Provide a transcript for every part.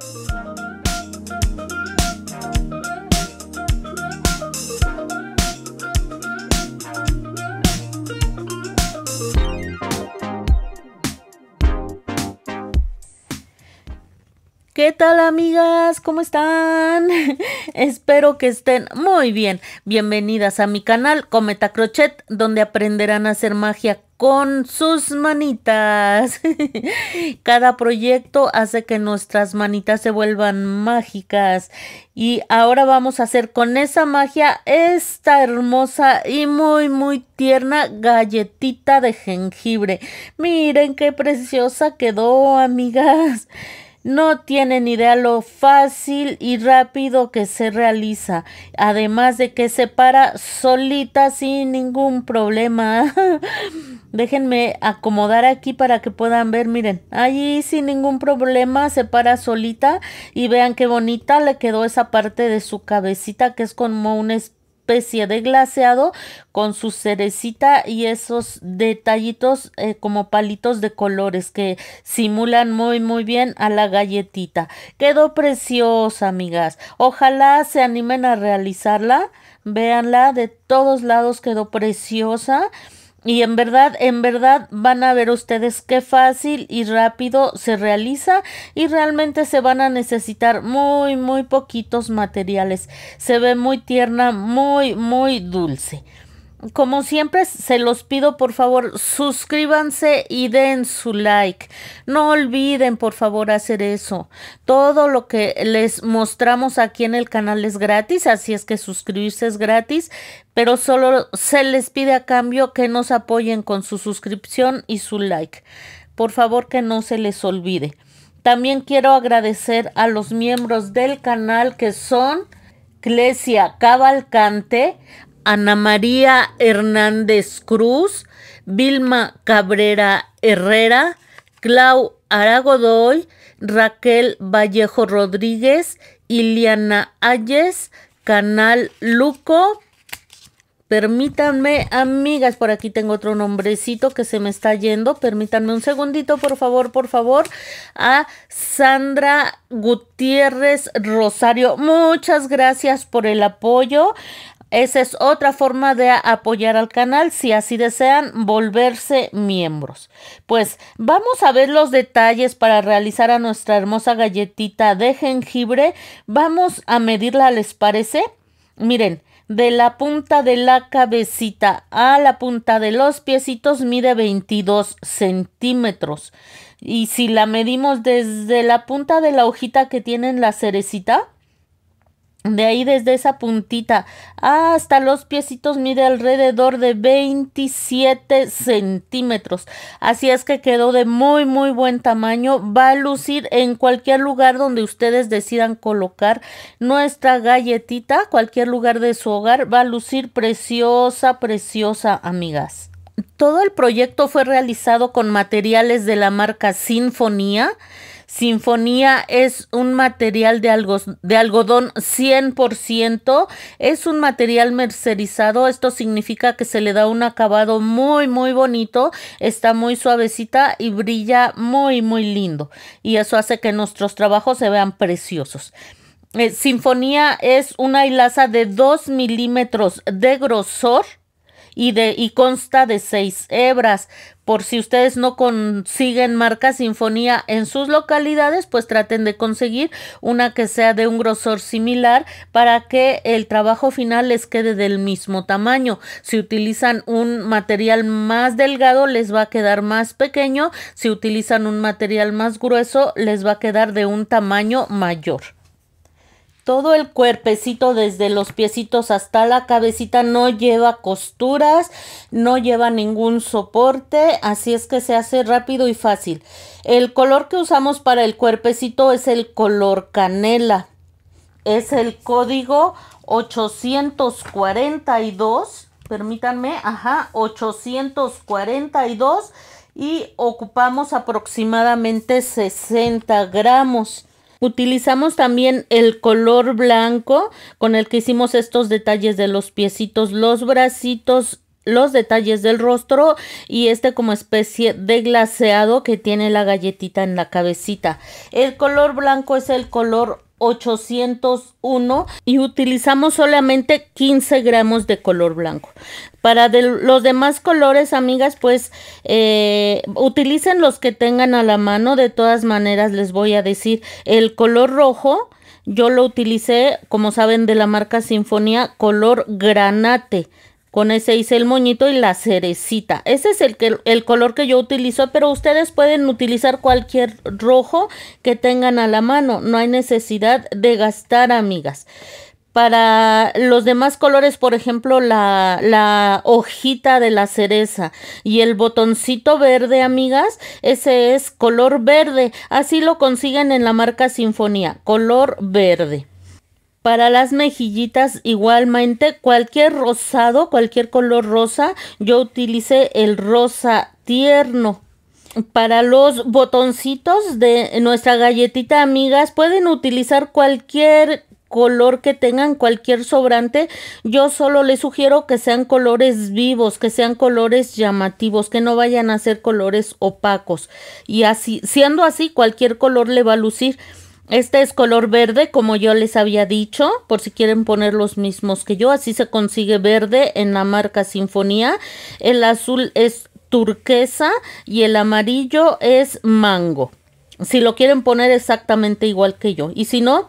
Bye. ¿Qué tal amigas? ¿Cómo están? Espero que estén muy bien. Bienvenidas a mi canal Cometa Crochet, donde aprenderán a hacer magia con sus manitas. Cada proyecto hace que nuestras manitas se vuelvan mágicas. Y ahora vamos a hacer con esa magia esta hermosa y muy muy tierna galletita de jengibre. Miren qué preciosa quedó, amigas. No tienen idea lo fácil y rápido que se realiza, además de que se para solita sin ningún problema. Déjenme acomodar aquí para que puedan ver, miren, allí sin ningún problema se para solita y vean qué bonita le quedó esa parte de su cabecita que es como un espejo especie de glaseado con su cerecita y esos detallitos eh, como palitos de colores que simulan muy muy bien a la galletita. Quedó preciosa, amigas. Ojalá se animen a realizarla. Véanla, de todos lados quedó preciosa. Y en verdad, en verdad van a ver ustedes qué fácil y rápido se realiza y realmente se van a necesitar muy, muy poquitos materiales. Se ve muy tierna, muy, muy dulce como siempre se los pido por favor suscríbanse y den su like. No olviden por favor hacer eso. Todo lo que les mostramos aquí en el canal es gratis, así es que suscribirse es gratis, pero solo se les pide a cambio que nos apoyen con su suscripción y su like. Por favor que no se les olvide. También quiero agradecer a los miembros del canal que son Clesia Cavalcante, Ana María Hernández Cruz, Vilma Cabrera Herrera, Clau Aragodoy, Raquel Vallejo Rodríguez, Iliana Ayes, Canal Luco. Permítanme, amigas, por aquí tengo otro nombrecito que se me está yendo. Permítanme un segundito, por favor, por favor. A Sandra Gutiérrez Rosario, muchas gracias por el apoyo. Esa es otra forma de apoyar al canal si así desean volverse miembros. Pues vamos a ver los detalles para realizar a nuestra hermosa galletita de jengibre. Vamos a medirla, ¿les parece? Miren, de la punta de la cabecita a la punta de los piecitos mide 22 centímetros. Y si la medimos desde la punta de la hojita que tiene en la cerecita, de ahí desde esa puntita hasta los piecitos mide alrededor de 27 centímetros. Así es que quedó de muy muy buen tamaño. Va a lucir en cualquier lugar donde ustedes decidan colocar nuestra galletita. Cualquier lugar de su hogar va a lucir preciosa, preciosa amigas. Todo el proyecto fue realizado con materiales de la marca Sinfonía. Sinfonía es un material de, algodón 100%, es un material mercerizado, esto significa que se le da un acabado muy muy bonito, está muy suavecita y brilla muy muy lindo y eso hace que nuestros trabajos se vean preciosos. Eh, sinfonía es una hilaza de 2 milímetros de grosor y, de, y consta de seis hebras. Por si ustedes no consiguen marca sinfonía en sus localidades, pues traten de conseguir una que sea de un grosor similar para que el trabajo final les quede del mismo tamaño. Si utilizan un material más delgado, les va a quedar más pequeño. Si utilizan un material más grueso, les va a quedar de un tamaño mayor todo el cuerpecito desde los piecitos hasta la cabecita no lleva costuras, no lleva ningún soporte, así es que se hace rápido y fácil. El color que usamos para el cuerpecito es el color canela. Es el código 842, permítanme, ajá, 842 y ocupamos aproximadamente 60 gramos. Utilizamos también el color blanco con el que hicimos estos detalles de los piecitos, los bracitos los detalles del rostro y este como especie de glaseado que tiene la galletita en la cabecita. El color blanco es el color 801 y utilizamos solamente 15 gramos de color blanco. Para los demás colores, amigas, pues eh, utilicen los que tengan a la mano. De todas maneras, les voy a decir, el color rojo yo lo utilicé, como saben, de la marca Sinfonía, color granate. Con ese hice el moñito y la cerecita. Ese es el, color que yo utilizo, pero ustedes pueden utilizar cualquier rojo que tengan a la mano. No hay necesidad de gastar, amigas. Para los demás colores, por ejemplo, la hojita de la cereza y el botoncito verde, amigas, ese es color verde. Así lo consiguen en la marca Sinfonía, color verde. Para las mejillitas igualmente, cualquier rosado, cualquier color rosa, yo utilicé el rosa tierno. Para los botoncitos de nuestra galletita amigas, pueden utilizar cualquier color que tengan, cualquier sobrante. Yo solo les sugiero que sean colores vivos, que sean colores llamativos, que no vayan a ser colores opacos. Y así, siendo así, cualquier color le va a lucir. Este es color verde, como yo les había dicho, por si quieren poner los mismos que yo. Así se consigue verde en la marca Sinfonía. El azul es turquesa y el amarillo es mango. Si lo quieren poner exactamente igual que yo. Y si no,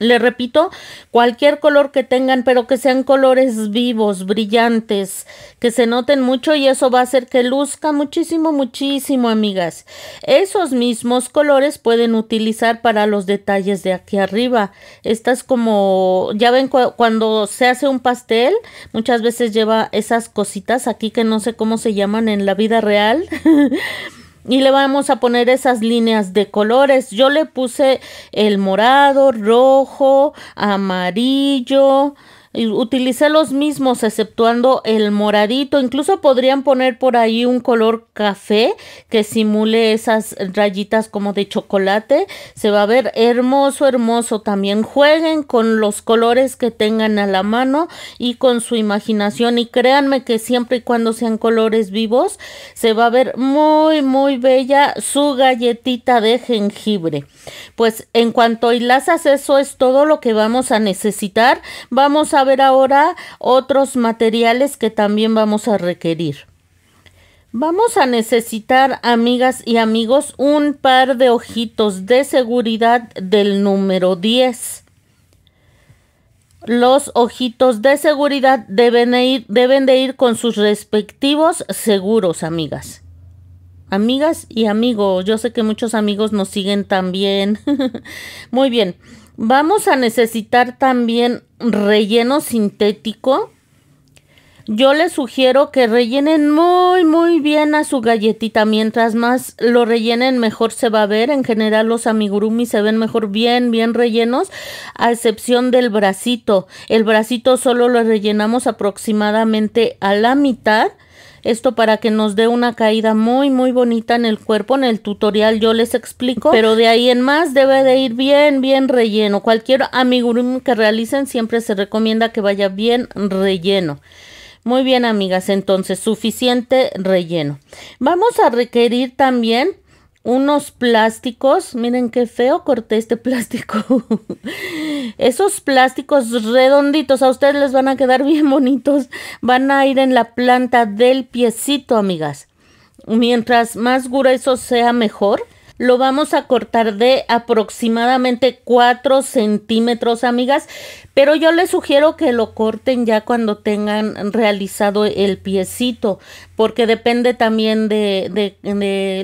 le repito, cualquier color que tengan, pero que sean colores vivos, brillantes, que se noten mucho y eso va a hacer que luzca muchísimo, muchísimo, amigas. Esos mismos colores pueden utilizar para los detalles de aquí arriba. Estas como, ya ven cuando se hace un pastel, muchas veces lleva esas cositas aquí que no sé cómo se llaman en la vida real. y le vamos a poner esas líneas de colores. Yo le puse el morado, rojo, amarillo, utilicé los mismos exceptuando el moradito. Incluso podrían poner por ahí un color café que simule esas rayitas como de chocolate. Se va a ver hermoso, hermoso. También jueguen con los colores que tengan a la mano y con su imaginación. Y créanme que siempre y cuando sean colores vivos, se va a ver muy, muy bella su galletita de jengibre. Pues en cuanto hilazas eso es todo lo que vamos a necesitar. Vamos a ver ahora otros materiales que también vamos a requerir. Vamos a necesitar, amigas y amigos, un par de ojitos de seguridad del número 10. Los ojitos de seguridad deben ir, deben de ir con sus respectivos seguros, amigas. Amigas y amigos, yo sé que muchos amigos nos siguen también. Muy bien. Vamos a necesitar también relleno sintético. Yo les sugiero que rellenen muy muy bien a su galletita. Mientras más lo rellenen, mejor se va a ver. En general los amigurumi se ven mejor bien, bien rellenos, a excepción del bracito. El bracito solo lo rellenamos aproximadamente a la mitad esto para que nos dé una caída muy muy bonita en el cuerpo. En el tutorial yo les explico. Pero de ahí en más debe de ir bien bien relleno. Cualquier amigurumi que realicen siempre se recomienda que vaya bien relleno. Muy bien amigas, entonces suficiente relleno. Vamos a requerir también unos plásticos. Miren qué feo corté este plástico. Esos plásticos redonditos a ustedes les van a quedar bien bonitos. Van a ir en la planta del piecito, amigas. Mientras más grueso sea, mejor. Lo vamos a cortar de aproximadamente 4 centímetros, amigas. Pero yo les sugiero que lo corten ya cuando tengan realizado el piecito. Porque depende también de,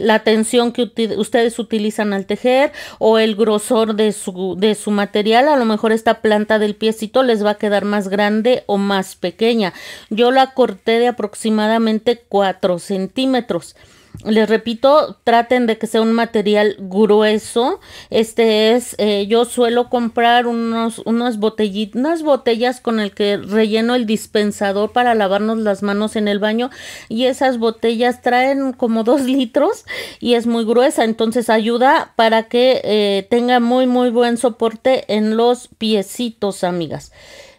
la tensión que ustedes utilizan al tejer o el grosor de su, de su material. A lo mejor esta planta del piecito les va a quedar más grande o más pequeña. Yo la corté de aproximadamente 4 centímetros les repito, traten de que sea un material grueso. Este es, eh, yo suelo comprar unos, botellitas, unas botellas con el que relleno el dispensador para lavarnos las manos en el baño. Y esas botellas traen como dos litros y es muy gruesa. Entonces ayuda para que eh, tenga muy, muy buen soporte en los piecitos, amigas.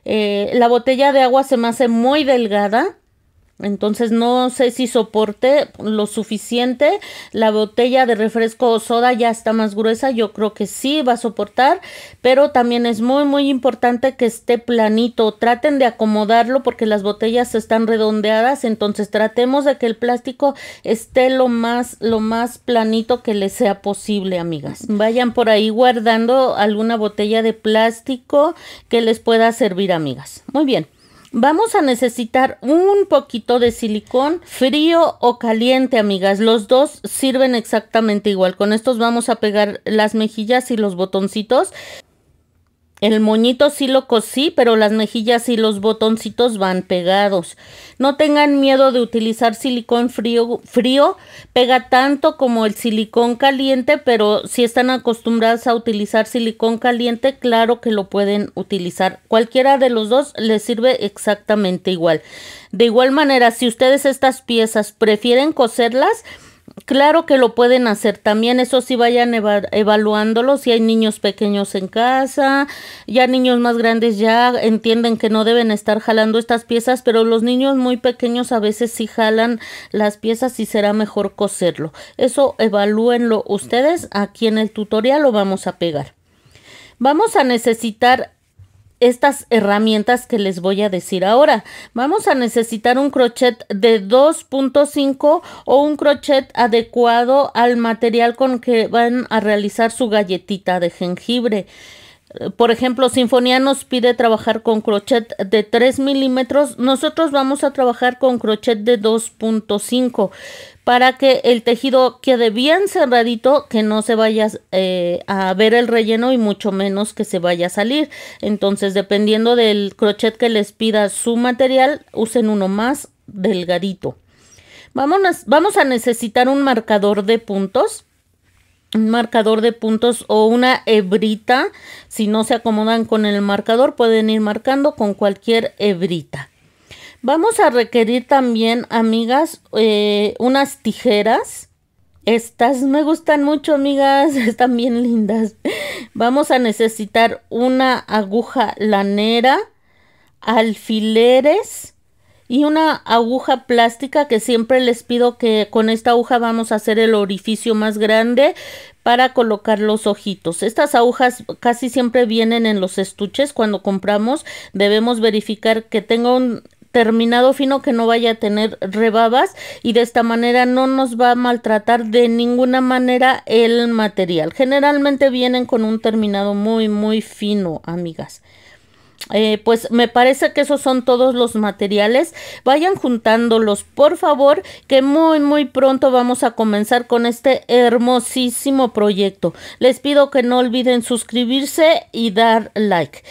Eh, la botella de agua se me hace muy delgada. Entonces no sé si soporte lo suficiente. La botella de refresco o soda ya está más gruesa. Yo creo que sí va a soportar. Pero también es muy muy importante que esté planito. Traten de acomodarlo porque las botellas están redondeadas. Entonces tratemos de que el plástico esté lo más, lo más planito que les sea posible, amigas. Vayan por ahí guardando alguna botella de plástico que les pueda servir, amigas. Muy bien. Vamos a necesitar un poquito de silicón frío o caliente, amigas. Los dos sirven exactamente igual. Con estos vamos a pegar las mejillas y los botoncitos. El moñito sí lo cosí, pero las mejillas y los botoncitos van pegados. No tengan miedo de utilizar silicón frío, frío pega tanto como el silicón caliente, pero si están acostumbradas a utilizar silicón caliente, claro que lo pueden utilizar. Cualquiera de los dos les sirve exactamente igual. De igual manera, si ustedes estas piezas prefieren coserlas, Claro que lo pueden hacer también, eso sí vayan evaluándolo, si hay niños pequeños en casa, ya niños más grandes ya entienden que no deben estar jalando estas piezas, pero los niños muy pequeños a veces sí jalan las piezas y será mejor coserlo. Eso evalúenlo ustedes, aquí en el tutorial lo vamos a pegar. Vamos a necesitar estas herramientas que les voy a decir ahora. Vamos a necesitar un crochet de 2.5 o un crochet adecuado al material con que van a realizar su galletita de jengibre. Por ejemplo, Sinfonía nos pide trabajar con crochet de 3 milímetros. Nosotros vamos a trabajar con crochet de 2.5 para que el tejido quede bien cerradito, que no se vaya eh, a ver el relleno y mucho menos que se vaya a salir. Entonces, dependiendo del crochet que les pida su material, usen uno más delgadito. vamos vamos a necesitar un marcador de puntos un marcador de puntos o una hebrita. Si no se acomodan con el marcador, pueden ir marcando con cualquier hebrita. Vamos a requerir también, amigas, eh, unas tijeras. Estas me gustan mucho, amigas, están bien lindas. Vamos a necesitar una aguja lanera, alfileres, y una aguja plástica que siempre les pido que con esta aguja vamos a hacer el orificio más grande para colocar los ojitos. Estas agujas casi siempre vienen en los estuches cuando compramos. Debemos verificar que tenga un terminado fino que no vaya a tener rebabas y de esta manera no nos va a maltratar de ninguna manera el material. Generalmente vienen con un terminado muy muy fino, amigas. Eh, pues me parece que esos son todos los materiales. Vayan juntándolos, por favor, que muy, muy pronto vamos a comenzar con este hermosísimo proyecto. Les pido que no olviden suscribirse y dar like.